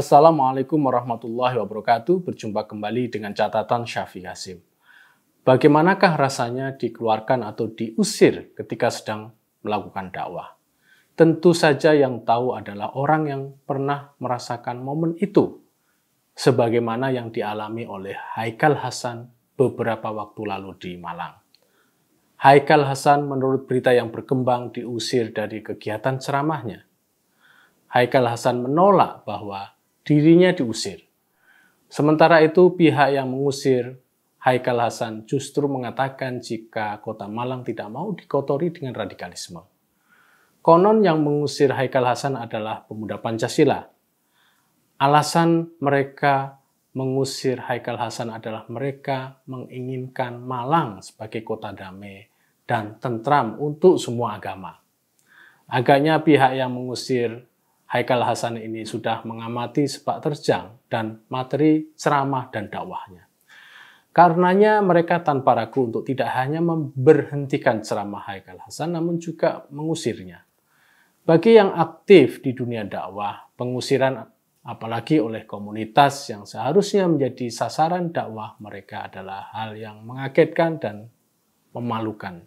Assalamualaikum warahmatullahi wabarakatuh. Berjumpa kembali dengan catatan Syafi Hasim. Bagaimanakah rasanya dikeluarkan atau diusir ketika sedang melakukan dakwah? Tentu saja yang tahu adalah orang yang pernah merasakan momen itu, sebagaimana yang dialami oleh Haikal Hasan beberapa waktu lalu di Malang. Haikal Hasan menurut berita yang berkembang diusir dari kegiatan ceramahnya. Haikal Hasan menolak bahwa dirinya diusir. Sementara itu pihak yang mengusir Haikal Hasan justru mengatakan jika kota Malang tidak mau dikotori dengan radikalisme. Konon yang mengusir Haikal Hasan adalah pemuda Pancasila. Alasan mereka mengusir Haikal Hasan adalah mereka menginginkan Malang sebagai kota damai dan tentram untuk semua agama. Agaknya pihak yang mengusir Haikal Hasan ini sudah mengamati sepak terjang dan materi ceramah dan dakwahnya. Karenanya mereka tanpa ragu untuk tidak hanya memberhentikan ceramah Haikal Hasan namun juga mengusirnya. Bagi yang aktif di dunia dakwah, pengusiran apalagi oleh komunitas yang seharusnya menjadi sasaran dakwah mereka adalah hal yang mengagetkan dan memalukan.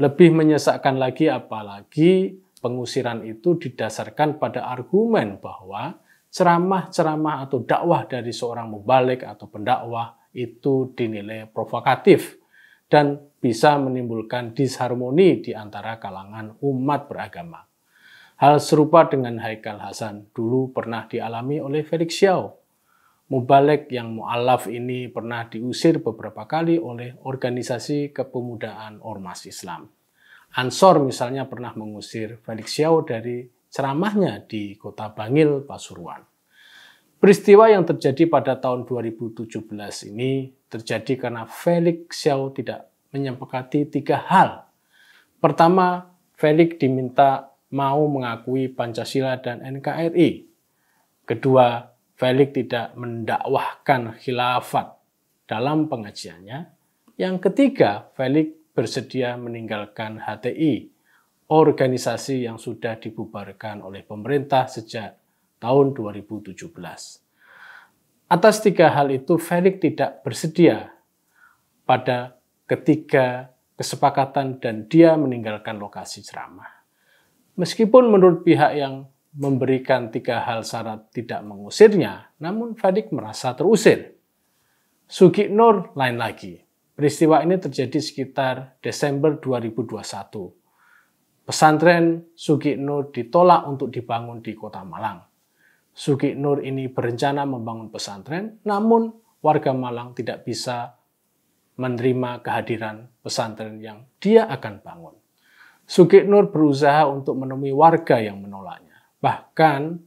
Lebih menyesakkan lagi apalagi pengusiran itu didasarkan pada argumen bahwa ceramah-ceramah atau dakwah dari seorang mubalik atau pendakwah itu dinilai provokatif dan bisa menimbulkan disharmoni di antara kalangan umat beragama. Hal serupa dengan Haikal Hasan dulu pernah dialami oleh Felix Xiao. Mubalek yang mu'alaf ini pernah diusir beberapa kali oleh organisasi kepemudaan Ormas Islam. Ansor misalnya pernah mengusir Felix Xiao dari ceramahnya di kota Bangil, Pasuruan. Peristiwa yang terjadi pada tahun 2017 ini terjadi karena Felix Xiao tidak menyepakati tiga hal. Pertama, Felix diminta mau mengakui Pancasila dan NKRI. Kedua, Felix tidak mendakwahkan khilafat dalam pengajiannya. Yang ketiga, Felix bersedia meninggalkan HTI, organisasi yang sudah dibubarkan oleh pemerintah sejak tahun 2017. Atas tiga hal itu, Felix tidak bersedia pada ketiga kesepakatan dan dia meninggalkan lokasi ceramah. Meskipun menurut pihak yang memberikan tiga hal syarat tidak mengusirnya, namun Fadik merasa terusir. Sugi Nur lain lagi. Peristiwa ini terjadi sekitar Desember 2021. Pesantren Sugi Nur ditolak untuk dibangun di kota Malang. Sugi Nur ini berencana membangun pesantren, namun warga Malang tidak bisa menerima kehadiran pesantren yang dia akan bangun. Nur berusaha untuk menemui warga yang menolaknya. Bahkan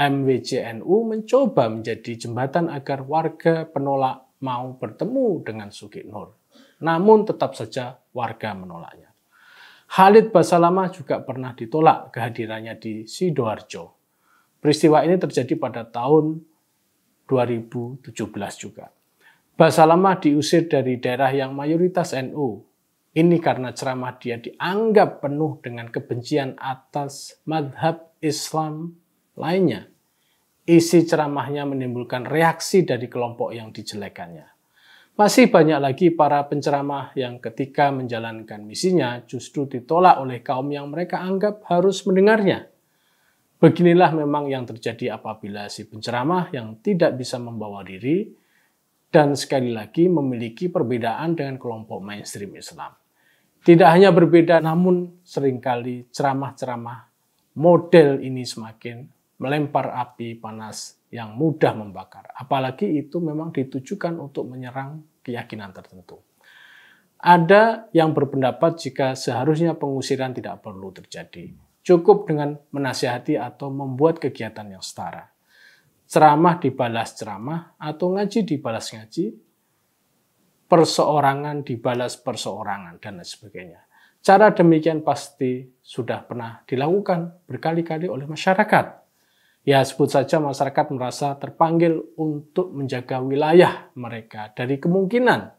MWJNU mencoba menjadi jembatan agar warga penolak mau bertemu dengan Nur. Namun tetap saja warga menolaknya. Khalid Basalamah juga pernah ditolak kehadirannya di Sidoarjo. Peristiwa ini terjadi pada tahun 2017 juga. Basalamah diusir dari daerah yang mayoritas NU ini karena ceramah dia dianggap penuh dengan kebencian atas madhab Islam lainnya. Isi ceramahnya menimbulkan reaksi dari kelompok yang dijelekannya. Masih banyak lagi para penceramah yang ketika menjalankan misinya justru ditolak oleh kaum yang mereka anggap harus mendengarnya. Beginilah memang yang terjadi apabila si penceramah yang tidak bisa membawa diri dan sekali lagi memiliki perbedaan dengan kelompok mainstream Islam. Tidak hanya berbeda, namun seringkali ceramah-ceramah model ini semakin melempar api panas yang mudah membakar. Apalagi itu memang ditujukan untuk menyerang keyakinan tertentu. Ada yang berpendapat jika seharusnya pengusiran tidak perlu terjadi. Cukup dengan menasihati atau membuat kegiatan yang setara ceramah dibalas ceramah atau ngaji dibalas ngaji, perseorangan dibalas perseorangan, dan lain sebagainya. Cara demikian pasti sudah pernah dilakukan berkali-kali oleh masyarakat. Ya, sebut saja masyarakat merasa terpanggil untuk menjaga wilayah mereka dari kemungkinan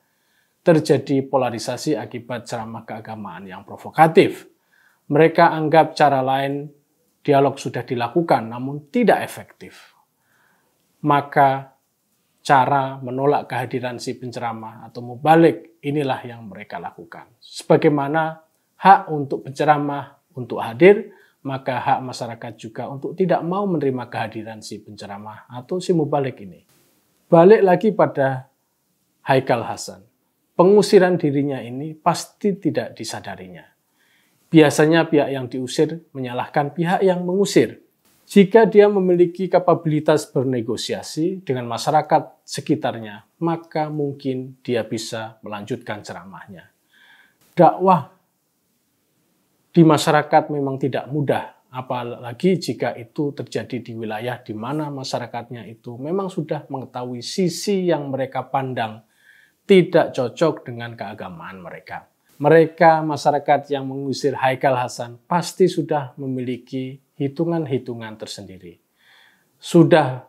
terjadi polarisasi akibat ceramah keagamaan yang provokatif. Mereka anggap cara lain dialog sudah dilakukan namun tidak efektif maka cara menolak kehadiran si penceramah atau mubalik inilah yang mereka lakukan. Sebagaimana hak untuk penceramah untuk hadir, maka hak masyarakat juga untuk tidak mau menerima kehadiran si penceramah atau si mubalik ini. Balik lagi pada Haikal Hasan. Pengusiran dirinya ini pasti tidak disadarinya. Biasanya pihak yang diusir menyalahkan pihak yang mengusir. Jika dia memiliki kapabilitas bernegosiasi dengan masyarakat sekitarnya, maka mungkin dia bisa melanjutkan ceramahnya. Dakwah di masyarakat memang tidak mudah, apalagi jika itu terjadi di wilayah di mana masyarakatnya itu memang sudah mengetahui sisi yang mereka pandang tidak cocok dengan keagamaan mereka. Mereka, masyarakat yang mengusir Haikal Hasan, pasti sudah memiliki hitungan-hitungan tersendiri. Sudah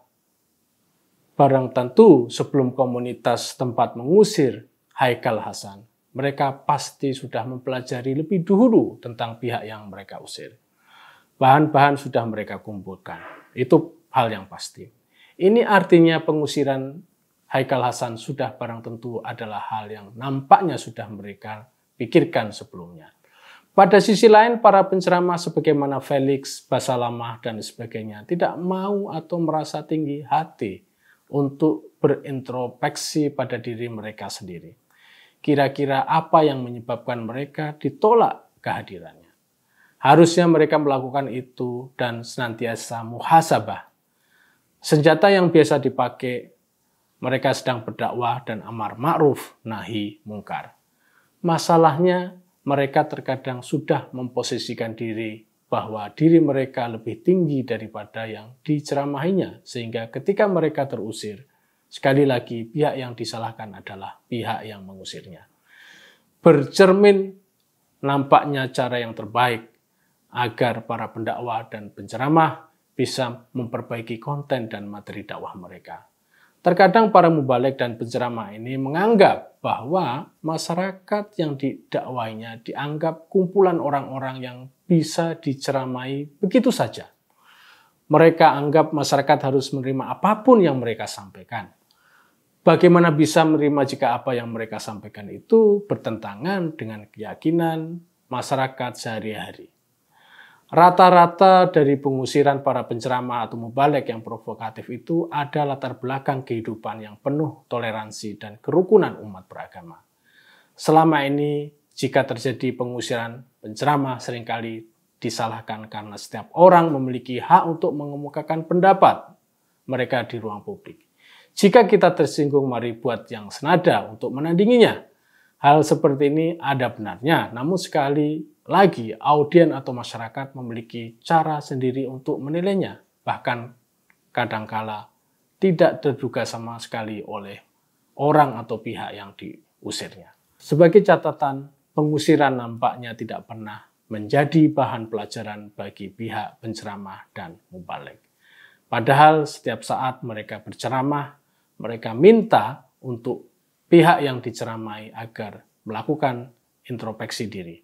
barang tentu sebelum komunitas tempat mengusir Haikal Hasan, mereka pasti sudah mempelajari lebih dulu tentang pihak yang mereka usir. Bahan-bahan sudah mereka kumpulkan. Itu hal yang pasti. Ini artinya pengusiran Haikal Hasan sudah barang tentu adalah hal yang nampaknya sudah mereka pikirkan sebelumnya. Pada sisi lain, para penceramah sebagaimana Felix, Basalamah, dan sebagainya tidak mau atau merasa tinggi hati untuk berintrospeksi pada diri mereka sendiri. Kira-kira apa yang menyebabkan mereka ditolak kehadirannya? Harusnya mereka melakukan itu dan senantiasa muhasabah. Senjata yang biasa dipakai, mereka sedang berdakwah dan amar ma'ruf nahi mungkar. Masalahnya mereka terkadang sudah memposisikan diri bahwa diri mereka lebih tinggi daripada yang diceramahinya, sehingga ketika mereka terusir, sekali lagi pihak yang disalahkan adalah pihak yang mengusirnya. Bercermin nampaknya cara yang terbaik agar para pendakwah dan penceramah bisa memperbaiki konten dan materi dakwah mereka. Terkadang para mubalik dan penceramah ini menganggap bahwa masyarakat yang didakwainya dianggap kumpulan orang-orang yang bisa diceramai begitu saja. Mereka anggap masyarakat harus menerima apapun yang mereka sampaikan. Bagaimana bisa menerima jika apa yang mereka sampaikan itu bertentangan dengan keyakinan masyarakat sehari-hari? Rata-rata dari pengusiran para penceramah atau mubalek yang provokatif itu ada latar belakang kehidupan yang penuh toleransi dan kerukunan umat beragama. Selama ini, jika terjadi pengusiran, penceramah seringkali disalahkan karena setiap orang memiliki hak untuk mengemukakan pendapat mereka di ruang publik. Jika kita tersinggung, mari buat yang senada untuk menandinginya. Hal seperti ini ada benarnya, namun sekali lagi audien atau masyarakat memiliki cara sendiri untuk menilainya, bahkan kadangkala tidak terduga sama sekali oleh orang atau pihak yang diusirnya. Sebagai catatan, pengusiran nampaknya tidak pernah menjadi bahan pelajaran bagi pihak penceramah dan mubalik. Padahal setiap saat mereka berceramah, mereka minta untuk pihak yang diceramai agar melakukan introspeksi diri.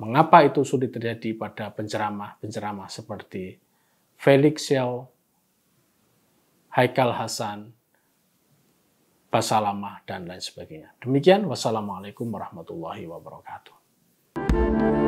Mengapa itu sulit terjadi pada penceramah-penceramah seperti Felix Xiao, Haikal Hasan, Basalamah, dan lain sebagainya. Demikian, wassalamualaikum warahmatullahi wabarakatuh.